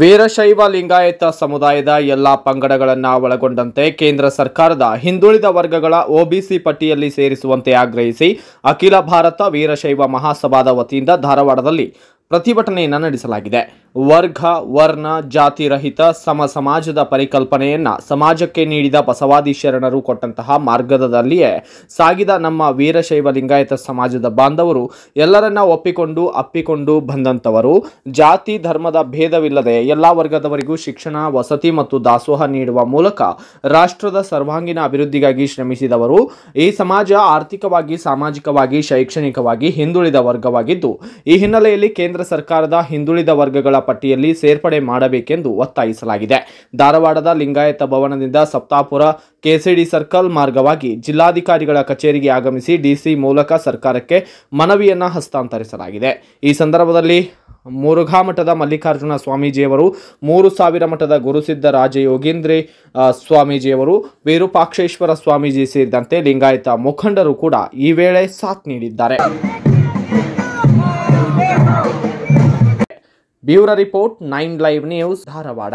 ವೀರಶೈವ ಲಿಂಗಾಯತ ಸಮುದಾಯದ ಎಲ್ಲ ಪಂಗಡಗಳನ್ನು ಒಳಗೊಂಡಂತೆ ಕೇಂದ್ರ ಸರ್ಕಾರದ ಹಿಂದುಳಿದ ವರ್ಗಗಳ ಒಬಿಸಿ ಪಟ್ಟಿಯಲ್ಲಿ ಸೇರಿಸುವಂತೆ ಆಗ್ರಹಿಸಿ ಅಖಿಲ ಭಾರತ ವೀರಶೈವ ಮಹಾಸಭಾದ ವತಿಯಿಂದ ಧಾರವಾಡದಲ್ಲಿ ಪ್ರತಿಭಟನೆಯನ್ನು ನಡೆಸಲಾಗಿದೆ ವರ್ಗ ವರ್ಣ ಜಾತಿ ರಹಿತ ಸಮ ಸಮಾಜದ ಪರಿಕಲ್ಪನೆಯನ್ನ ಸಮಾಜಕ್ಕೆ ನೀಡಿದ ಬಸವಾದಿ ಶರಣರು ಕೊಟ್ಟಂತಹ ಮಾರ್ಗದಲ್ಲಿಯೇ ಸಾಗಿದ ನಮ್ಮ ವೀರಶೈವ ಲಿಂಗಾಯತ ಸಮಾಜದ ಬಾಂಧವರು ಎಲ್ಲರನ್ನ ಒಪ್ಪಿಕೊಂಡು ಅಪ್ಪಿಕೊಂಡು ಬಂದಂಥವರು ಜಾತಿ ಧರ್ಮದ ಭೇದವಿಲ್ಲದೆ ಎಲ್ಲ ವರ್ಗದವರಿಗೂ ಶಿಕ್ಷಣ ವಸತಿ ಮತ್ತು ದಾಸೋಹ ನೀಡುವ ಮೂಲಕ ರಾಷ್ಟ್ರದ ಸರ್ವಾಂಗೀಣ ಅಭಿವೃದ್ಧಿಗಾಗಿ ಶ್ರಮಿಸಿದವರು ಈ ಸಮಾಜ ಆರ್ಥಿಕವಾಗಿ ಸಾಮಾಜಿಕವಾಗಿ ಶೈಕ್ಷಣಿಕವಾಗಿ ಹಿಂದುಳಿದ ವರ್ಗವಾಗಿದ್ದು ಈ ಹಿನ್ನೆಲೆಯಲ್ಲಿ ಕೇಂದ್ರ ಸರ್ಕಾರದ ಹಿಂದುಳಿದ ವರ್ಗಗಳ ಪಟ್ಟಿಯಲ್ಲಿ ಸೇರ್ಪಡೆ ಮಾಡಬೇಕೆಂದು ಒತ್ತಾಯಿಸಲಾಗಿದೆ ಧಾರವಾಡದ ಲಿಂಗಾಯತ ಭವನದಿಂದ ಸಪ್ತಾಪುರ ಕೆಸಿಡಿ ಸರ್ಕಲ್ ಮಾರ್ಗವಾಗಿ ಜಿಲ್ಲಾಧಿಕಾರಿಗಳ ಕಚೇರಿಗೆ ಆಗಮಿಸಿ ಡಿಸಿ ಮೂಲಕ ಸರ್ಕಾರಕ್ಕೆ ಮನವಿಯನ್ನು ಹಸ್ತಾಂತರಿಸಲಾಗಿದೆ ಈ ಸಂದರ್ಭದಲ್ಲಿ ಮುರುಘಾ ಮಠದ ಮಲ್ಲಿಕಾರ್ಜುನ ಸ್ವಾಮೀಜಿಯವರು ಮೂರು ಸಾವಿರ ಮಠದ ಗುರುಸಿದ್ಧ ರಾಜಯೋಗೀಂದ್ರಿ ಸ್ವಾಮೀಜಿಯವರು ವಿರೂಪಾಕ್ಷೇಶ್ವರ ಸ್ವಾಮೀಜಿ ಸೇರಿದಂತೆ ಲಿಂಗಾಯತ ಮುಖಂಡರು ಕೂಡ ಈ ವೇಳೆ ಸಾಥ್ ನೀಡಿದ್ದಾರೆ bureau report nine live news Dharwad